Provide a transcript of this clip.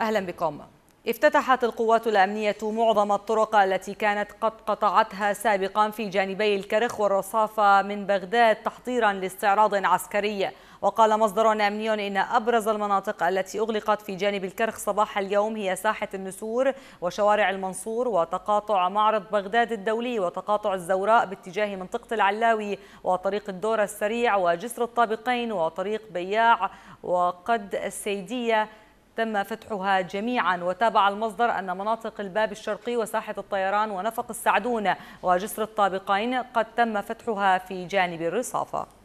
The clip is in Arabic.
أهلا بكم افتتحت القوات الأمنية معظم الطرق التي كانت قد قطعتها سابقا في جانبي الكرخ والرصافة من بغداد تحضيرا لاستعراض عسكري وقال مصدر أمني إن أبرز المناطق التي أغلقت في جانب الكرخ صباح اليوم هي ساحة النسور وشوارع المنصور وتقاطع معرض بغداد الدولي وتقاطع الزوراء باتجاه منطقة العلاوي وطريق الدور السريع وجسر الطابقين وطريق بياع وقد السيدية تم فتحها جميعا وتابع المصدر أن مناطق الباب الشرقي وساحة الطيران ونفق السعدون وجسر الطابقين قد تم فتحها في جانب الرصافة